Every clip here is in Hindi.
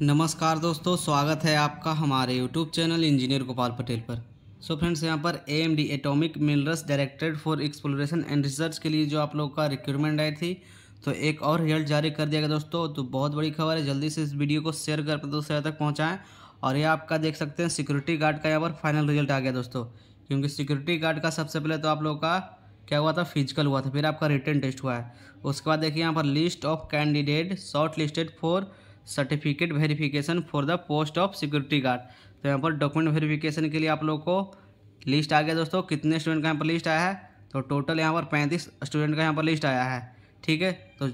नमस्कार दोस्तों स्वागत है आपका हमारे YouTube channel engineer Gopal Patel पर सो फ्रेंड्स यहाँ पर A M D atomic minerals directed for exploration and research के लिए जो आप लोगों का रिक्रूटमेंट आई थी तो एक और रिजल्ट जारी कर दिया गया दोस्तों तो बहुत बड़ी खबर है जल्दी से इस वीडियो को शेयर कर दोस्तों तक पहुँचाएँ और ये आपका देख सकते हैं सिक्योरिटी गार्ड का यहाँ पर फाइनल रिजल्ट आ गया दोस्तों क्योंकि सिक्योरिटी गार्ड का सबसे पहले तो आप लोगों का क्या हुआ था फिजिकल हुआ था फिर आपका रिटर्न टेस्ट हुआ है उसके बाद देखिए यहाँ पर list of candidate short listed for certificate verification for the post of security guard तो यहाँ पर डॉक्यूमेंट वेरिफिकेशन के लिए आप लोग को लिस्ट आ गया दोस्तों कितने स्टूडेंट का यहाँ पर लिस्ट आया है तो टोटल यहाँ पर पैंतीस स्टूडेंट का यहाँ पर लिस्ट आया है ठीक है तो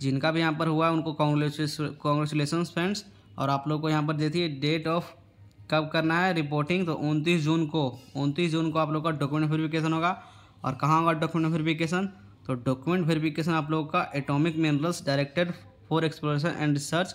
जिनका भी यहाँ पर हुआ है उनको कॉन्ग्रेचुलेसन फ्रेंड्स और आप लोग को यहाँ पर देखिए डेट ऑफ कब करना है रिपोर्टिंग तो उनतीस जून को उनतीस जून को आप लोग का डॉक्यूमेंट वेरिफिकेशन होगा और कहाँ होगा डॉक्यूमेंट वेरिफिकेशन तो डॉक्यूमेंट वेरिफिकेशन आप लोग का atomic minerals directed for exploration and research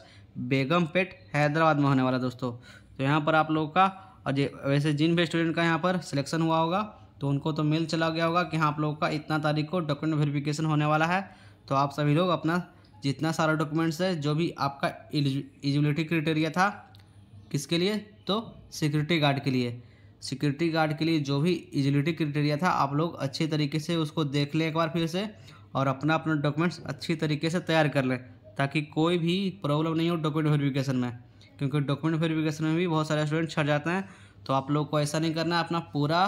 Begumpet Hyderabad में होने वाला दोस्तों तो यहाँ पर आप लोगों का और वैसे जिन भी स्टूडेंट का यहाँ पर सिलेक्शन हुआ होगा तो उनको तो मेल चला गया होगा कि हाँ आप लोगों का इतना तारीख को डॉक्यूमेंट वेरिफिकेशन होने वाला है तो आप सभी लोग अपना जितना सारा डॉक्यूमेंट्स है जो भी आपका एलिजिबिलिटी क्राइटेरिया था किसके लिए तो सिक्योरिटी गार्ड के लिए सिक्योरिटी गार्ड के लिए जो भी एलिजिबिलिटी क्राइटेरिया था आप लोग अच्छे तरीके से उसको देख लें एक बार फिर से और अपना अपना डॉक्यूमेंट्स अच्छी तरीके से तैयार कर लें ताकि कोई भी प्रॉब्लम नहीं हो डॉक्यूमेंट वेरिफिकेशन में क्योंकि डॉक्यूमेंट वेरिफिकेशन में भी बहुत सारे स्टूडेंट छट जाते हैं तो आप लोग को ऐसा नहीं करना है अपना पूरा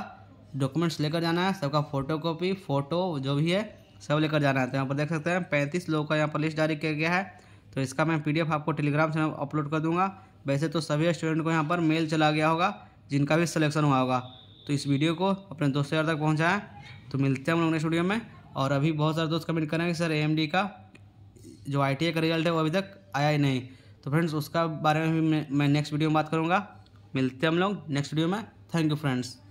डॉक्यूमेंट्स लेकर जाना है सबका फ़ोटो कॉपी फ़ोटो जो भी है सब लेकर जाना है तो यहाँ पर देख सकते हैं पैंतीस लोगों का यहाँ पर लिस्ट जारी किया गया है तो इसका मैं पी आपको टेलीग्राम से अपलोड कर दूँगा वैसे तो सभी स्टूडेंट को यहाँ पर मेल चला गया होगा जिनका भी सलेक्शन हुआ होगा तो इस वीडियो को अपने दोस्तों यार तक पहुँचाएँ तो मिलते हैं हम लोग नेक्स्ट वीडियो में और अभी बहुत सारे दोस्त कमेंट करेंगे सर ए का जो आई का रिजल्ट है वो अभी तक आया ही नहीं तो फ्रेंड्स उसका बारे में भी मैं, मैं नेक्स्ट वीडियो में बात करूँगा मिलते हैं हम लोग नेक्स्ट वीडियो में थैंक यू फ्रेंड्स